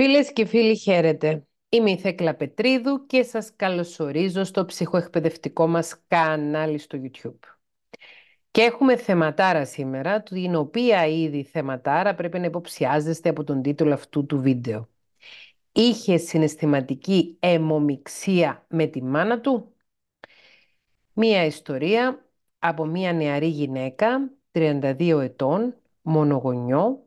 Φίλες και φίλοι χαίρετε. Είμαι η Θέκλα Πετρίδου και σας καλωσορίζω στο ψυχοεκπαιδευτικό μας κανάλι στο YouTube. Και έχουμε θεματάρα σήμερα, την οποία ήδη θεματάρα πρέπει να υποψιάζεστε από τον τίτλο αυτού του βίντεο. Είχε συναισθηματική αιμομιξία με τη μάνα του. Μία ιστορία από μία νεαρή γυναίκα, 32 ετών, μονογονιό,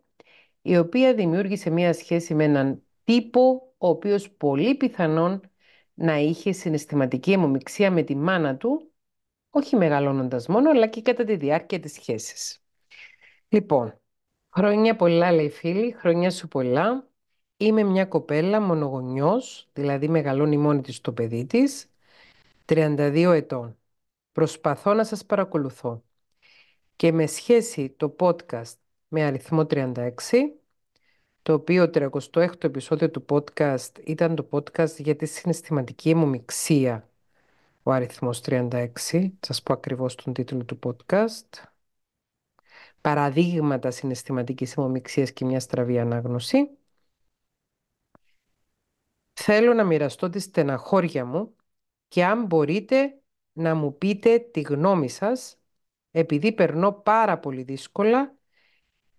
η οποία δημιούργησε μία σχέση με έναν τύπο, ο οποίος πολύ πιθανόν να είχε συναισθηματική αιμομιξία με τη μάνα του, όχι μεγαλώνοντας μόνο, αλλά και κατά τη διάρκεια της σχέσης. Λοιπόν, χρόνια πολλά λέει φίλη, χρόνια σου πολλά. Είμαι μια κοπέλα μονογονιός, δηλαδή μεγαλώνει μόνη της το παιδί της, 32 ετών. Προσπαθώ να σας παρακολουθώ. Και με σχέση το podcast με αριθμό 36, το οποίο 36ο επεισόδιο του podcast ήταν το podcast για τη συναισθηματική αιμομιξία, ο αριθμός 36, σας πω ακριβώς τον τίτλο του podcast. Παραδείγματα συναισθηματικής αιμομιξίας και μια στραβή ανάγνωση. Θέλω να μοιραστώ τη στεναχώρια μου και αν μπορείτε να μου πείτε τη γνώμη σας, επειδή περνώ πάρα πολύ δύσκολα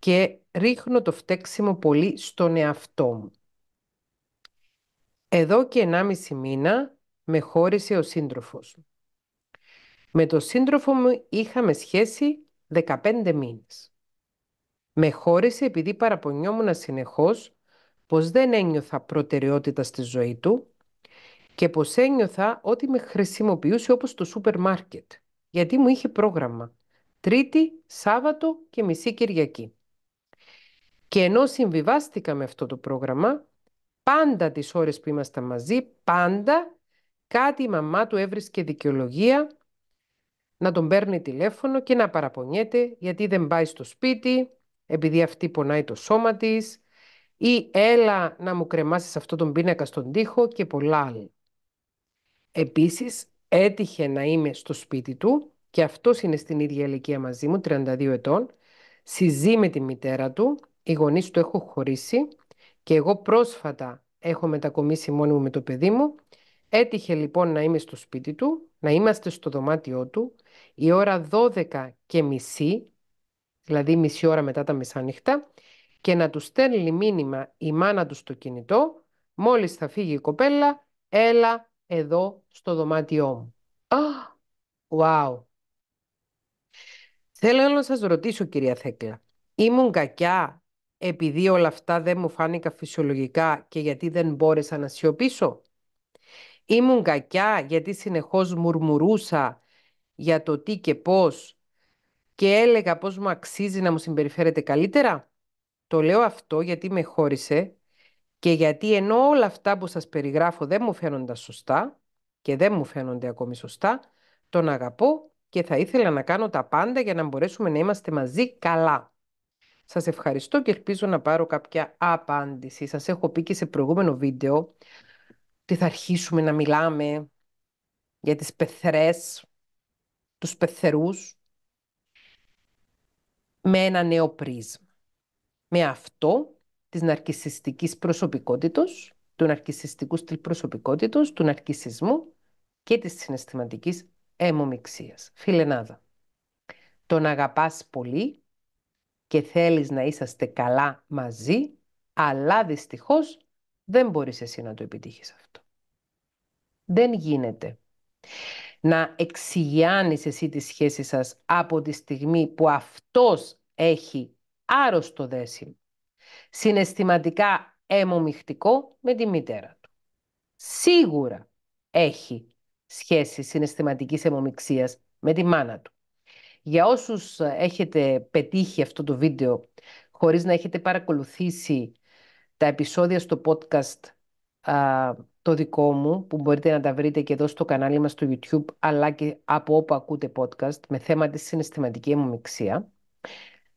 και ρίχνω το φταίξιμο πολύ στον εαυτό μου. Εδώ και 1,5 μήνα με χώρισε ο σύντροφος μου. Με το σύντροφο μου είχαμε σχέση 15 μήνες. Με χώρισε επειδή παραπονιόμουν συνεχώς πως δεν ένιωθα προτεραιότητα στη ζωή του και πως ένιωθα ότι με χρησιμοποιούσε όπως το σούπερ μάρκετ, γιατί μου είχε πρόγραμμα Τρίτη, Σάββατο και μισή Κυριακή. Και ενώ συμβιβάστηκα με αυτό το πρόγραμμα, πάντα τις ώρες που ήμασταν μαζί, πάντα κάτι η μαμά του έβρισκε δικαιολογία να τον παίρνει τηλέφωνο και να παραπονιέται γιατί δεν πάει στο σπίτι, επειδή αυτή πονάει το σώμα της, ή έλα να μου κρεμάσεις αυτό τον πίνακα στον τοίχο και πολλά άλλα. Επίσης, έτυχε να είμαι στο σπίτι του και αυτός είναι στην ίδια ηλικία μαζί μου, 32 ετών, συζεί με τη μητέρα του οι γονείς του έχουν χωρίσει και εγώ πρόσφατα έχω μετακομίσει μόνη μου με το παιδί μου. Έτυχε λοιπόν να είμαι στο σπίτι του, να είμαστε στο δωμάτιό του, η ώρα 12 και μισή, δηλαδή μισή ώρα μετά τα μεσάνυχτα, και να τους στέλνει μήνυμα η μάνα του στο κινητό, μόλις θα φύγει η κοπέλα, έλα εδώ στο δωμάτιό μου. Α, wow. Θέλω να σας ρωτήσω κυρία Θέκλα, ήμουν κακιά επειδή όλα αυτά δεν μου φάνηκα φυσιολογικά και γιατί δεν μπόρεσα να σιωπήσω. Ήμουν κακιά γιατί συνεχώς μουρμουρούσα για το τι και πώς και έλεγα πώς μου αξίζει να μου συμπεριφέρεται καλύτερα. Το λέω αυτό γιατί με χώρισε και γιατί ενώ όλα αυτά που σας περιγράφω δεν μου φαίνονται σωστά και δεν μου φαίνονται ακόμη σωστά, τον αγαπώ και θα ήθελα να κάνω τα πάντα για να μπορέσουμε να είμαστε μαζί καλά. Σας ευχαριστώ και ελπίζω να πάρω κάποια απάντηση. Σας έχω πει και σε προηγούμενο βίντεο ότι θα αρχίσουμε να μιλάμε για τις πεθρές, τους πεθερούς, με ένα νέο πρίσμα. Με αυτό της ναρκισιστικής προσωπικότητος, του ναρκισιστικού στυλ προσωπικότητος, του ναρκισισμού και της συναισθηματικής αιμομιξίας. Φιλενάδα, τον αγαπάς πολύ και θέλεις να είσαστε καλά μαζί, αλλά δυστυχώς δεν μπορείς εσύ να το επιτύχεις αυτό. Δεν γίνεται. Να εξηγιάνεις εσύ τη σχέση σας από τη στιγμή που αυτός έχει άρρωστο δέσιμο, συναισθηματικά αιμομιχτικό με τη μητέρα του. Σίγουρα έχει σχέση συναισθηματικής αιμομιξίας με τη μάνα του. Για όσους έχετε πετύχει αυτό το βίντεο χωρίς να έχετε παρακολουθήσει τα επεισόδια στο podcast α, το δικό μου, που μπορείτε να τα βρείτε και εδώ στο κανάλι μας στο YouTube, αλλά και από όπου ακούτε podcast, με θέμα τη συναισθηματική αιμομηξία.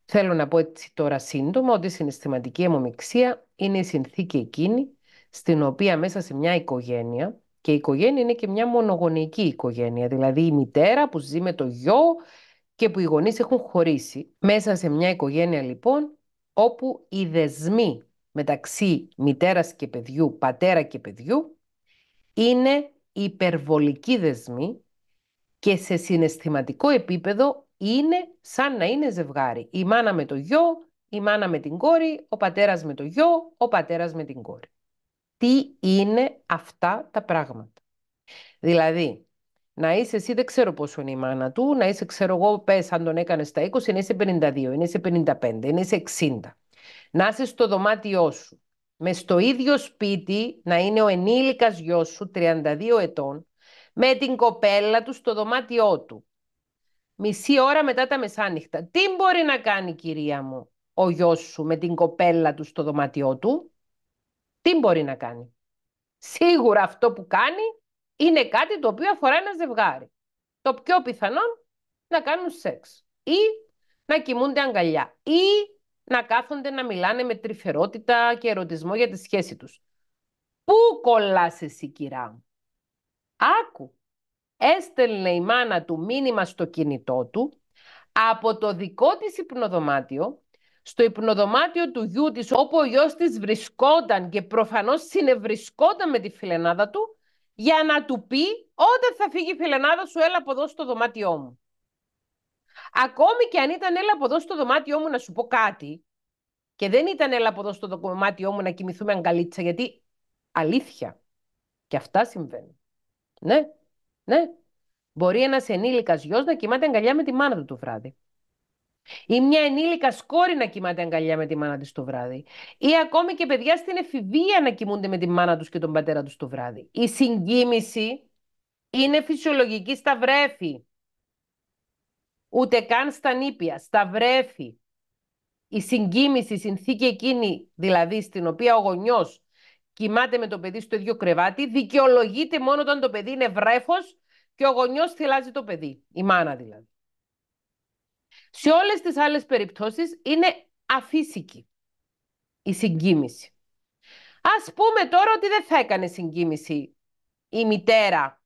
Θέλω να πω έτσι τώρα σύντομα ότι η συναισθηματική αιμομιξία είναι η συνθήκη εκείνη στην οποία μέσα σε μια οικογένεια, και η οικογένεια είναι και μια μονογονική οικογένεια, δηλαδή η μητέρα που ζει με το γιο και που οι γονείς έχουν χωρίσει. Μέσα σε μια οικογένεια λοιπόν όπου οι δεσμοί μεταξύ μητέρας και παιδιού, πατέρα και παιδιού είναι υπερβολικοί δεσμοί και σε συναισθηματικό επίπεδο είναι σαν να είναι ζευγάρι. Η μάνα με το γιο, η μάνα με την κόρη, ο πατέρας με το γιο, ο πατέρας με την κόρη. Τι είναι αυτά τα πράγματα. Δηλαδή, να είσαι εσύ, δεν ξέρω πόσο είναι η μάνα του, να είσαι, ξέρω εγώ, πες αν τον έκανες στα 20, είναι σε 52, είναι σε 55, είναι σε 60. Να είσαι στο δωμάτιό σου. Με στο ίδιο σπίτι να είναι ο ενήλικας γιος, σου, 32 ετών, με την κοπέλα του στο δωμάτιό του. Μισή ώρα μετά τα μεσάνυχτα. Τι μπορεί να κάνει, κυρία μου, ο γιος σου με την κοπέλα του στο δωμάτιό του. Τι μπορεί να κάνει. Σίγουρα αυτό που κάνει είναι κάτι το οποίο αφορά ένα ζευγάρι. Το πιο πιθανό να κάνουν σεξ ή να κοιμούνται αγκαλιά ή να κάθονται να μιλάνε με τρυφερότητα και ερωτισμό για τη σχέση τους. Πού κολλάς εσύ κυρά μου. Άκου. Έστελνε η μάνα του μήνυμα στο κινητό του από το δικό της υπνοδωμάτιο στο υπνοδωμάτιο του γιού της όπου ο γιος της βρισκόταν και προφανώς συνευρισκόταν με τη φιλενάδα του για να του πει όταν θα φύγει η φιλενάδα σου έλα από εδώ στο δωμάτιό μου. Ακόμη και αν ήταν έλα από εδώ στο δωμάτιό μου να σου πω κάτι και δεν ήταν έλα από εδώ στο δωμάτιό μου να κοιμηθούμε αγκαλίτσα γιατί αλήθεια και αυτά συμβαίνουν. Ναι, ναι. Μπορεί ένας ενήλικας γιος να κοιμάται αγκαλιά με τη μάνα του το βράδυ. Ή μια ενήλικα σκόρη να κοιμάται αγκαλιά με τη μάνα της το βράδυ. Ή ακόμη και παιδιά στην εφηβεία να κοιμούνται με τη μάνα τους και τον πατέρα τους το βράδυ. Η συγκίμηση είναι φυσιολογική στα βρέφη. Ούτε καν στα νήπια, στα βρέφη. Η συγκίμηση, η συνθήκη εκείνη δηλαδή στην οποία ο γονιός κοιμάται με το παιδί στο ίδιο κρεβάτι, δικαιολογείται μόνο όταν το παιδί είναι βρέφος και ο γονιός θυλάζει το παιδί, η μάνα δηλαδή. Σε όλες τις άλλες περιπτώσεις είναι αφύσικη η συγκίμηση. Ας πούμε τώρα ότι δεν θα έκανε συγκίμηση η μητέρα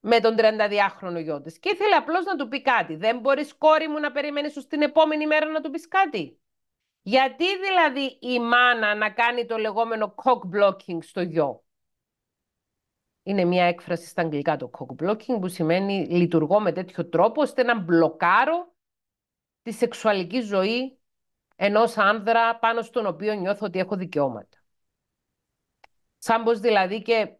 με τον 32χρονο γιο της και ήθελε απλώς να του πει κάτι. Δεν μπορείς κόρη μου να περιμένεις σου στην επόμενη μέρα να του πεις κάτι. Γιατί δηλαδή η μάνα να κάνει το λεγόμενο cock blocking στο γιο. Είναι μια έκφραση στα αγγλικά το cock-blocking που σημαίνει λειτουργώ με τέτοιο τρόπο ώστε να μπλοκάρω τη σεξουαλική ζωή ενός άνδρα πάνω στον οποίο νιώθω ότι έχω δικαιώματα. Σαν πως δηλαδή και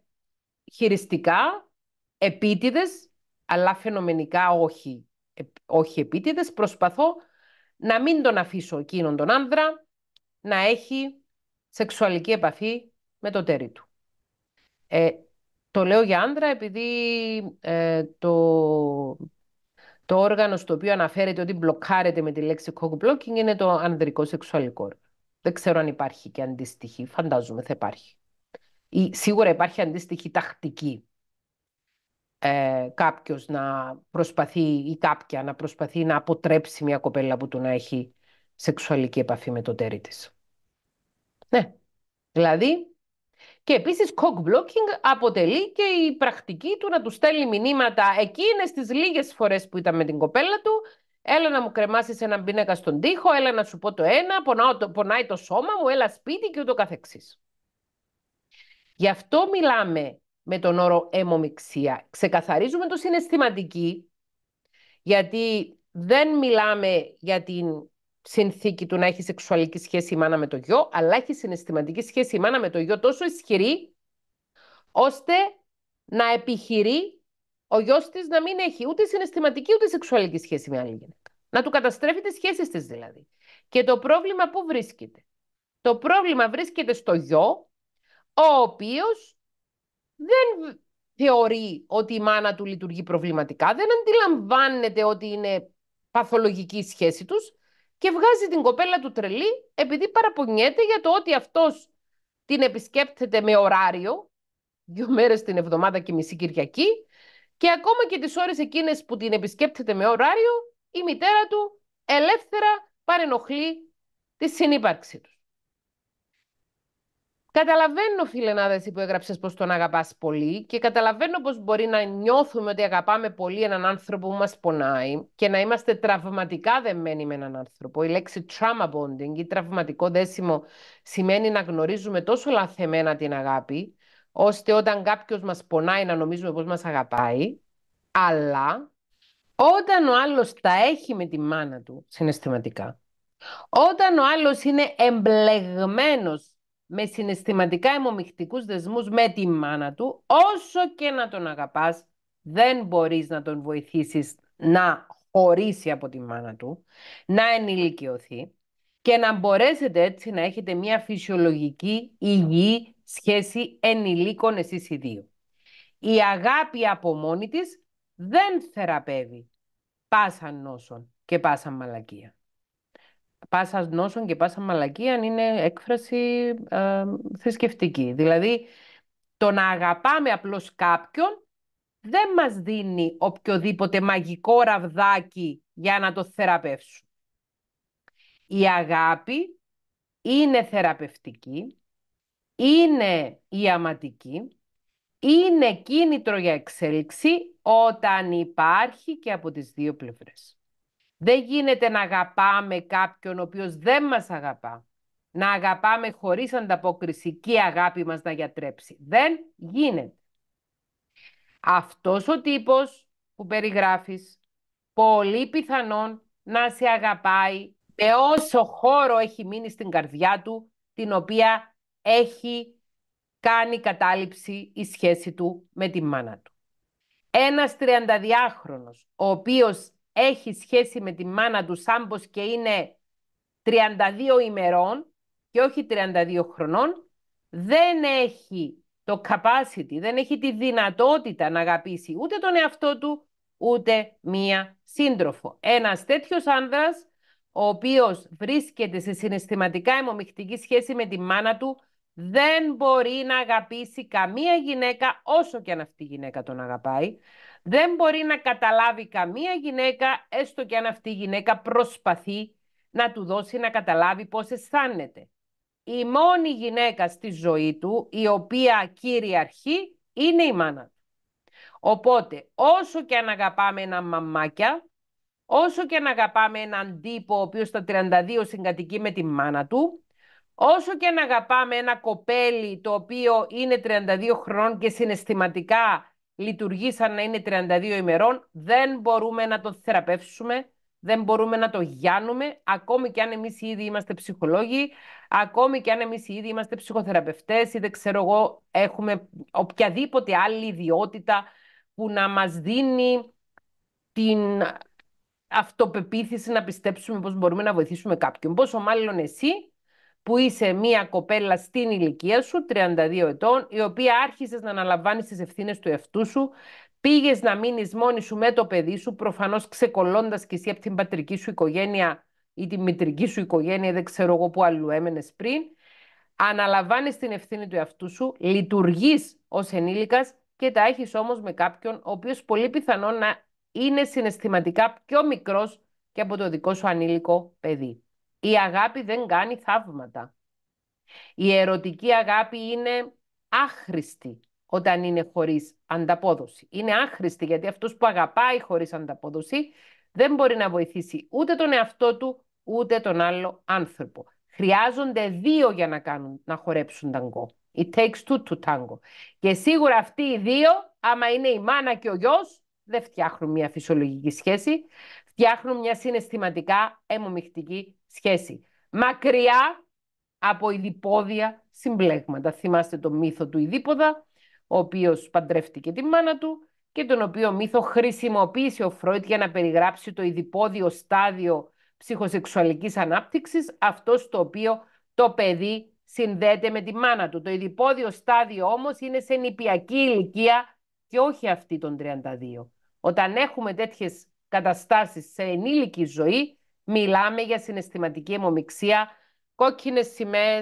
χειριστικά, επίτηδες, αλλά φαινομενικά όχι, όχι επίτηδες, προσπαθώ να μην τον αφήσω εκείνον τον άνδρα να έχει σεξουαλική επαφή με το τέρι του. Ε, το λέω για άντρα επειδή ε, το, το όργανο στο οποίο αναφέρεται ότι μπλοκάρεται με τη λέξη είναι το ανδρικό σεξουαλικό όργανο. Δεν ξέρω αν υπάρχει και αντίστοιχη. Φαντάζομαι θα υπάρχει. Ή, σίγουρα υπάρχει αντίστοιχη τακτική. Ε, κάποιος να προσπαθεί ή κάποια να προσπαθεί να αποτρέψει μια κοπέλα που του να έχει σεξουαλική επαφή με το τέρι της. Ναι. Δηλαδή, και επίσης cock blocking αποτελεί και η πρακτική του να του στέλνει μηνύματα εκείνες τι λίγες φορές που ήταν με την κοπέλα του Έλα να μου κρεμάσεις έναν πίνακα στον τοίχο, έλα να σου πω το ένα, πονάω το, πονάει το σώμα μου, έλα σπίτι και ούτω καθεξής. Γι' αυτό μιλάμε με τον όρο αιμομηξία. Ξεκαθαρίζουμε το συναισθηματική, γιατί δεν μιλάμε για την συνθήκη του να έχει σεξουαλική σχέση η μάνα με το γιο, αλλά έχει συναισθηματική σχέση η μάνα με το γιο τόσο ισχυρή, ώστε να επιχειρεί ο γιος της να μην έχει ούτε συναισθηματική ούτε σεξουαλική σχέση με άλλη γυναίκα. Να του καταστρέφει τις σχέσεις της δηλαδή. Και το πρόβλημα πού βρίσκεται. Το πρόβλημα βρίσκεται στο γιο, ο οποίος δεν θεωρεί ότι η μάνα του λειτουργεί προβληματικά, δεν αντιλαμβάνεται ότι είναι παθολογική η σχέση τους και βγάζει την κοπέλα του τρελή επειδή παραπονιέται για το ότι αυτός την επισκέπτεται με ωράριο, δύο μέρες την εβδομάδα και μισή Κυριακή, και ακόμα και τις ώρες εκείνες που την επισκέπτεται με ωράριο, η μητέρα του ελεύθερα παρενοχλεί τη συνύπαρξη τους. Καταλαβαίνω, φιλενάδε, που έγραψες πως τον αγαπάς πολύ και καταλαβαίνω πως μπορεί να νιώθουμε ότι αγαπάμε πολύ έναν άνθρωπο που μας πονάει και να είμαστε τραυματικά δεμένοι με έναν άνθρωπο. Η λέξη trauma bonding ή τραυματικό δέσιμο σημαίνει να γνωρίζουμε τόσο λαθεμένα την αγάπη, ώστε όταν κάποιος μας πονάει να νομίζουμε πως μας αγαπάει. Αλλά όταν ο άλλος τα έχει με τη μάνα του συναισθηματικά, όταν ο άλλος είναι εμπλεγμένος με συναισθηματικά αιμομιχτικούς δεσμούς με τη μάνα του, όσο και να τον αγαπάς, δεν μπορείς να τον βοηθήσεις να χωρίσει από τη μάνα του, να ενηλικιωθεί και να μπορέσετε έτσι να έχετε μια φυσιολογική, υγιή σχέση ενηλίκων εσείς οι δύο. Η αγάπη από μόνη της δεν θεραπεύει πάσα νόσον και πάσα μαλακία πάσα νόσων και πάσα μαλακίαν είναι έκφραση ε, θρησκευτική. Δηλαδή, το να αγαπάμε απλώς κάποιον δεν μας δίνει οποιοδήποτε μαγικό ραβδάκι για να το θεραπεύσουν. Η αγάπη είναι θεραπευτική, είναι ιαματική, είναι κίνητρο για εξέλιξη όταν υπάρχει και από τις δύο πλευρές. Δεν γίνεται να αγαπάμε κάποιον ο οποίος δεν μας αγαπά. Να αγαπάμε χωρίς η αγάπη μας να γιατρέψει. Δεν γίνεται. Αυτός ο τύπος που περιγράφεις, πολύ πιθανόν να σε αγαπάει με όσο χώρο έχει μείνει στην καρδιά του, την οποία έχει κάνει κατάληψη η σχέση του με τη μάνα του. Ένας 32χρονος, ο οποίος έχει σχέση με τη μάνα του Σάμπος και είναι 32 ημερών και όχι 32 χρονών, δεν έχει το capacity, δεν έχει τη δυνατότητα να αγαπήσει ούτε τον εαυτό του, ούτε μία σύντροφο. Ένας τέτοιος άνδρας, ο οποίος βρίσκεται σε συναισθηματικά αιμομιχτική σχέση με τη μάνα του, δεν μπορεί να αγαπήσει καμία γυναίκα όσο και αν αυτή η γυναίκα τον αγαπάει. Δεν μπορεί να καταλάβει καμία γυναίκα, έστω και αν αυτή η γυναίκα προσπαθεί να του δώσει να καταλάβει πώς αισθάνεται. Η μόνη γυναίκα στη ζωή του, η οποία κυριαρχεί, είναι η μάνα. Οπότε, όσο και αν αγαπάμε ένα μαμάκια, όσο και αν αγαπάμε έναν τύπο ο οποίος στα 32 συγκατοικεί με τη μάνα του, όσο και αν αγαπάμε ένα κοπέλι το οποίο είναι 32 χρόνων και συναισθηματικά λειτουργεί σαν να είναι 32 ημερών, δεν μπορούμε να το θεραπεύσουμε, δεν μπορούμε να το γιάνουμε, ακόμη και αν εμείς ήδη είμαστε ψυχολόγοι, ακόμη και αν εμείς ήδη είμαστε ψυχοθεραπευτές ή δεν ξέρω εγώ, έχουμε οποιαδήποτε άλλη ιδιότητα που να μας δίνει την αυτοπεποίθηση να πιστέψουμε πώς μπορούμε να βοηθήσουμε κάποιον. Πόσο μάλλον εσύ που είσαι μία κοπέλα στην ηλικία σου, 32 ετών, η οποία άρχισες να αναλαμβάνεις τις ευθύνες του εαυτού σου, πήγες να μείνεις μόνη σου με το παιδί σου, προφανώς ξεκολώντας και εσύ από την πατρική σου οικογένεια ή τη μητρική σου οικογένεια, δεν ξέρω εγώ που αλλού έμενες πριν, αναλαμβάνεις την ευθύνη του εαυτού σου, λειτουργείς ως ενήλικας και τα έχεις όμως με κάποιον ο οποίος πολύ πιθανόν να είναι συναισθηματικά πιο μικρός και από το δικό σου ανήλικο παιδί. Η αγάπη δεν κάνει θαύματα. Η ερωτική αγάπη είναι άχρηστη όταν είναι χωρίς ανταπόδοση. Είναι άχρηστη γιατί αυτός που αγαπάει χωρίς ανταπόδοση δεν μπορεί να βοηθήσει ούτε τον εαυτό του, ούτε τον άλλο άνθρωπο. Χρειάζονται δύο για να, κάνουν, να χορέψουν ταγκό. It takes two to tango. Και σίγουρα αυτοί οι δύο, άμα είναι η μάνα και ο γιος, δεν φτιάχνουν μια φυσιολογική σχέση, φτιάχνουν μια συναισθηματικά αιμομιχτική σχέση. Μακριά από ειδιπόδια συμπλέγματα. Θυμάστε το μύθο του Ιδίποδα, ο οποίος παντρεύτηκε τη μάνα του και τον οποίο μύθο χρησιμοποίησε ο Φρόιτ για να περιγράψει το ειδιπόδιο στάδιο ψυχοσεξουαλικής ανάπτυξης, αυτός το οποίο το παιδί συνδέεται με τη μάνα του. Το ειδιπόδιο στάδιο όμως είναι σε νηπιακή ηλικία και όχι αυτή των 32. Όταν έχουμε τέτοιες καταστάσεις σε ενήλικη ζωή, Μιλάμε για συναισθηματική αιμομηξία, κόκκινες σημαίες,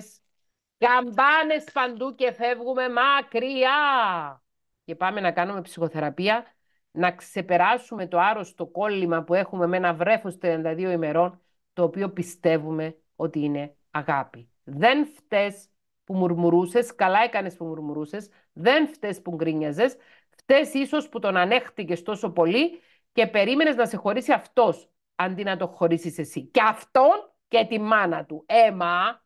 καμπάνε παντού και φεύγουμε μακριά. Και πάμε να κάνουμε ψυχοθεραπεία, να ξεπεράσουμε το άρρωστο κόλλημα που έχουμε με ένα βρέφος 32 ημερών, το οποίο πιστεύουμε ότι είναι αγάπη. Δεν φτές που μουρμουρούσες, καλά έκανες που μουρμουρούσες, δεν φτε που γκρίνιαζες, φτε ίσως που τον ανέχτηκες τόσο πολύ και περίμενες να σε χωρίσει αυτός αντί να το χωρίσεις εσύ. Και αυτόν και τη μάνα του. Έμα,